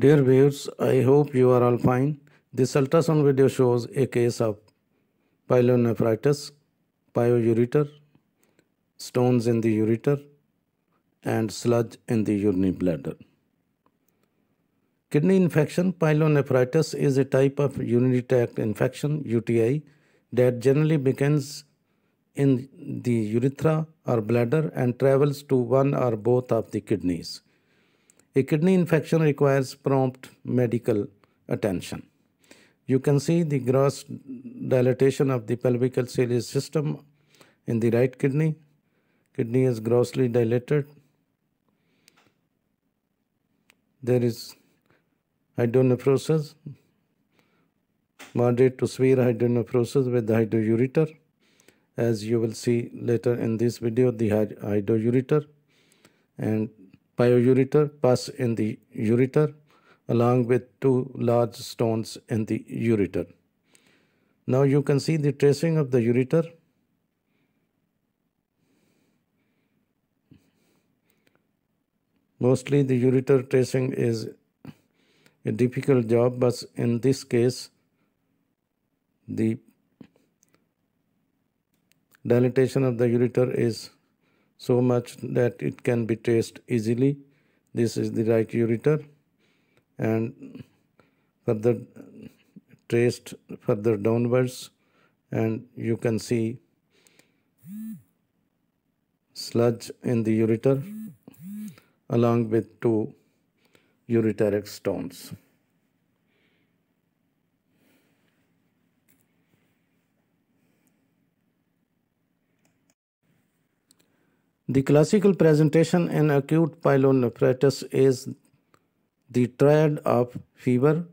Dear viewers, I hope you are all fine. This ultrasound video shows a case of pyelonephritis, pyoureter, stones in the ureter, and sludge in the urinary bladder. Kidney infection pyelonephritis is a type of urinary tract infection UTI that generally begins in the urethra or bladder and travels to one or both of the kidneys. A kidney infection requires prompt medical attention. You can see the gross dilatation of the pelvic ciliary system in the right kidney. Kidney is grossly dilated. There is hydronephrosis, moderate to severe hydronephrosis with hydroureter. As you will see later in this video, the hydroureter and bioureter pus in the ureter along with two large stones in the ureter. Now you can see the tracing of the ureter. Mostly the ureter tracing is a difficult job, but in this case, the dilatation of the ureter is so much that it can be traced easily. This is the right ureter and further traced further downwards and you can see sludge in the ureter along with two ureteric stones. The classical presentation in acute pyelonephritis is the triad of fever,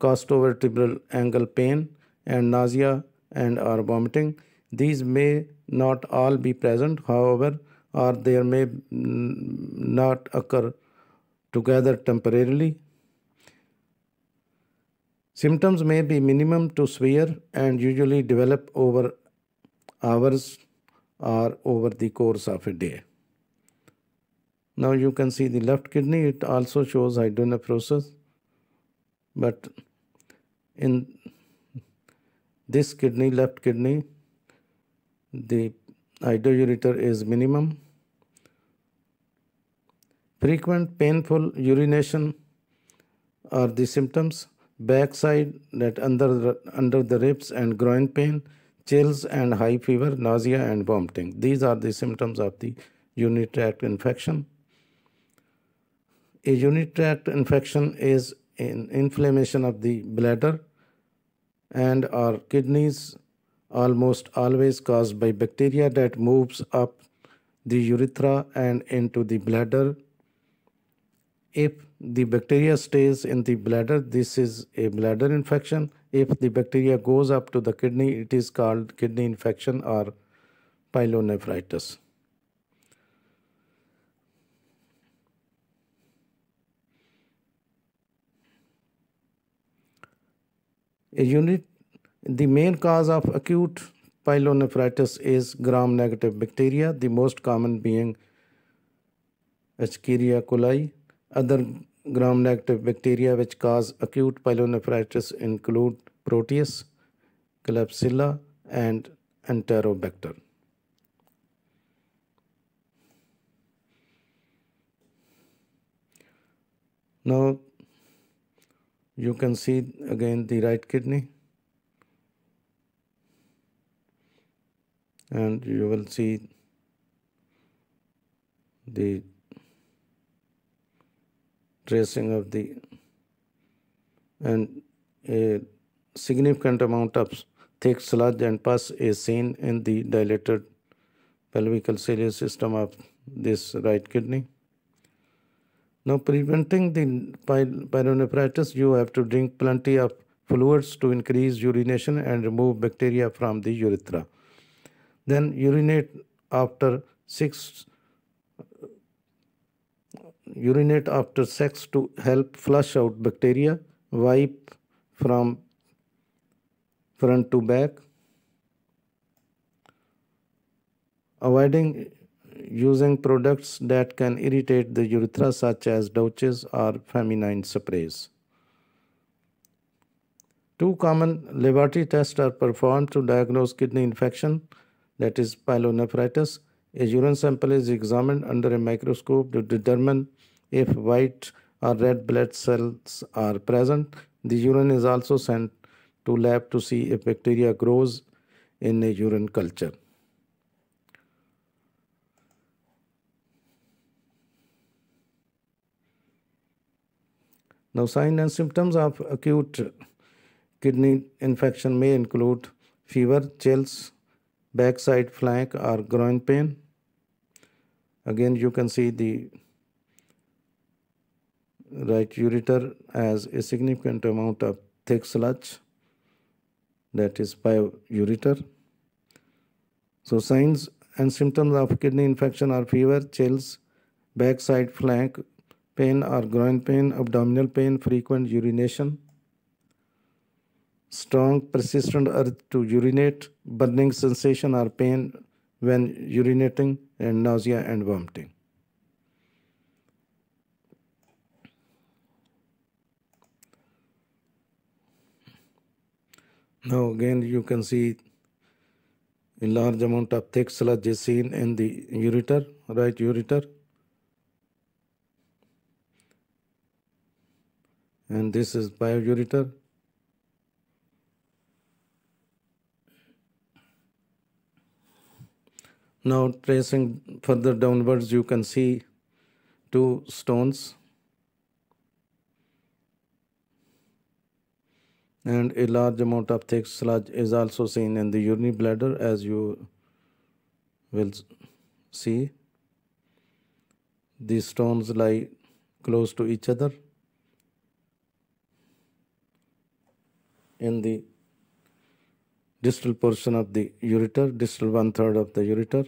costovertebral angle pain, and nausea and or vomiting. These may not all be present, however, or there may not occur together temporarily. Symptoms may be minimum to severe and usually develop over hours or over the course of a day. Now you can see the left kidney, it also shows hydronephrosis, but in this kidney, left kidney, the hydroureter is minimum. Frequent painful urination are the symptoms. Backside that under the, under the ribs and groin pain chills and high fever, nausea and vomiting. These are the symptoms of the urinary tract infection. A urinary tract infection is an inflammation of the bladder and our kidneys almost always caused by bacteria that moves up the urethra and into the bladder if the bacteria stays in the bladder this is a bladder infection if the bacteria goes up to the kidney it is called kidney infection or pyelonephritis a unit the main cause of acute pyelonephritis is gram negative bacteria the most common being Escherichia coli other gram-negative bacteria which cause acute pyelonephritis include Proteus, Klebsiella, and Enterobacter. Now you can see again the right kidney and you will see the tracing of the and a significant amount of thick sludge and pus is seen in the dilated pelvic ciliary system of this right kidney. Now preventing the pyelonephritis, you have to drink plenty of fluids to increase urination and remove bacteria from the urethra. Then urinate after 6 urinate after sex to help flush out bacteria, wipe from front to back, avoiding using products that can irritate the urethra such as douches or feminine sprays. Two common laboratory tests are performed to diagnose kidney infection that is pyelonephritis a urine sample is examined under a microscope to determine if white or red blood cells are present. The urine is also sent to lab to see if bacteria grows in a urine culture. Now, signs and symptoms of acute kidney infection may include fever, chills, backside, flank or groin pain, Again, you can see the right ureter as a significant amount of thick sludge that is ureter. So signs and symptoms of kidney infection are fever, chills, backside flank pain or groin pain, abdominal pain, frequent urination, strong persistent urge to urinate, burning sensation or pain when urinating and nausea and vomiting. Now again you can see a large amount of thick sludge is seen in the ureter, right ureter. And this is ureter. Now tracing further downwards, you can see two stones and a large amount of thick sludge is also seen in the urinary bladder as you will see. These stones lie close to each other in the distal portion of the ureter, distal one third of the ureter.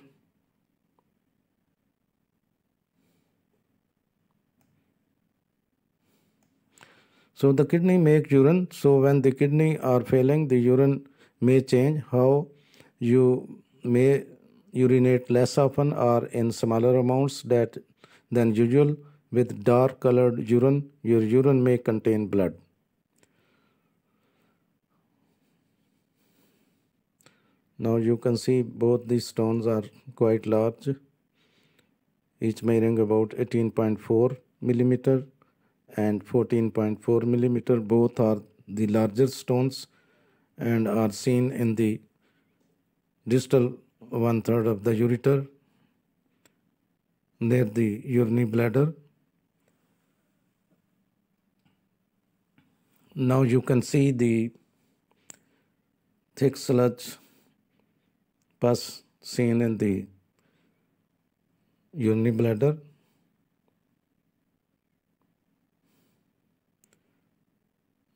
So the kidney make urine. So when the kidney are failing, the urine may change how you may urinate less often or in smaller amounts that than usual with dark colored urine. Your urine may contain blood. Now you can see both these stones are quite large, each measuring about 18.4 millimeter and 14.4 millimeter. Both are the larger stones and are seen in the distal one third of the ureter near the urinary bladder. Now you can see the thick sludge pus seen in the urinary bladder.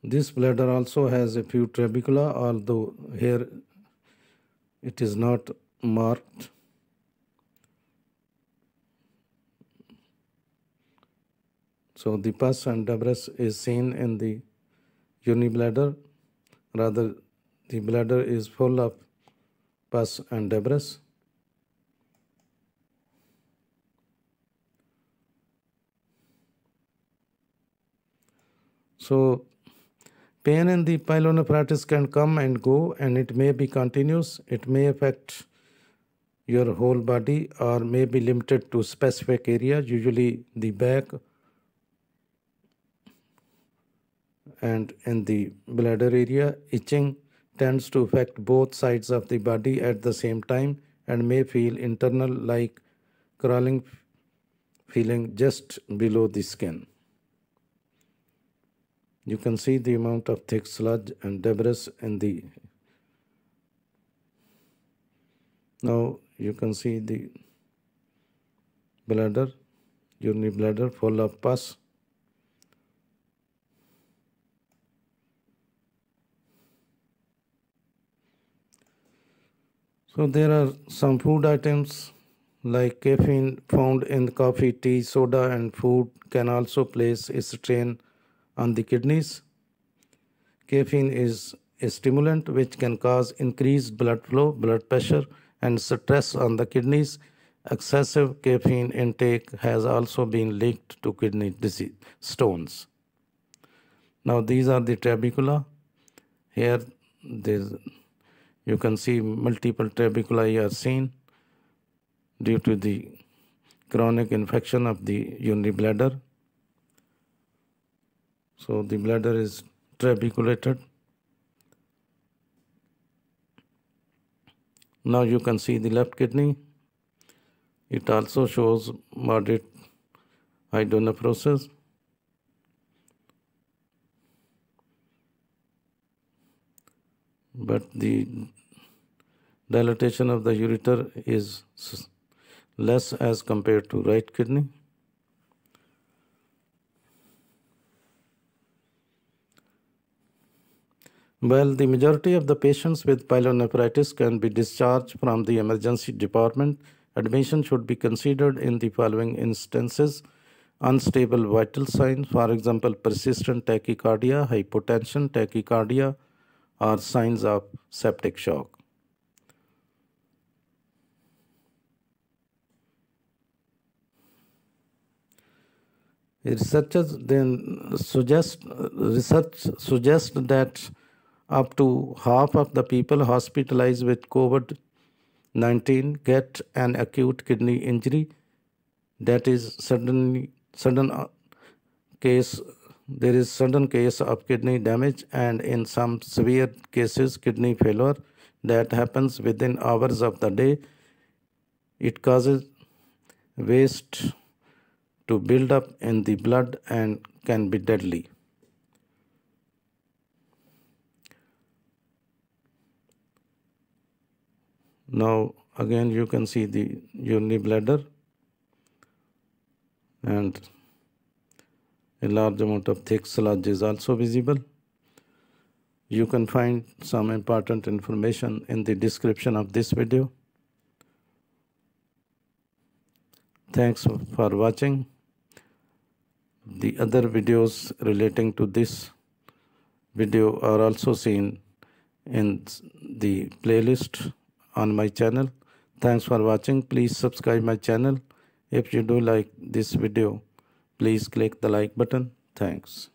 This bladder also has a few trabecula, although here it is not marked. So the pus and debris is seen in the urinary bladder. Rather, the bladder is full of Pus and debris. So pain in the pyelonephritis can come and go and it may be continuous. It may affect your whole body or may be limited to specific areas, usually the back and in the bladder area, itching tends to affect both sides of the body at the same time and may feel internal like crawling feeling just below the skin. You can see the amount of thick sludge and debris in the now you can see the bladder, urinary bladder full of pus So there are some food items like caffeine found in coffee, tea, soda and food can also place a strain on the kidneys. Caffeine is a stimulant which can cause increased blood flow, blood pressure and stress on the kidneys. Excessive caffeine intake has also been linked to kidney disease stones. Now these are the trabecula. Here there you can see multiple trabeculae are seen due to the chronic infection of the urinary bladder. So the bladder is trabeculated. Now you can see the left kidney. It also shows moderate hydronephrosis. but the dilatation of the ureter is less as compared to right kidney. Well, the majority of the patients with pyelonephritis can be discharged from the emergency department. Admission should be considered in the following instances. Unstable vital signs, for example, persistent tachycardia, hypotension, tachycardia, are signs of septic shock. Researchers then suggest research suggests that up to half of the people hospitalized with COVID-19 get an acute kidney injury, that is suddenly sudden uh, case there is certain case of kidney damage and in some severe cases kidney failure that happens within hours of the day. It causes waste to build up in the blood and can be deadly. Now again you can see the urinary bladder and a large amount of thick sludge is also visible. You can find some important information in the description of this video. Thanks for watching. The other videos relating to this video are also seen in the playlist on my channel. Thanks for watching. Please subscribe my channel if you do like this video. Please click the like button. Thanks.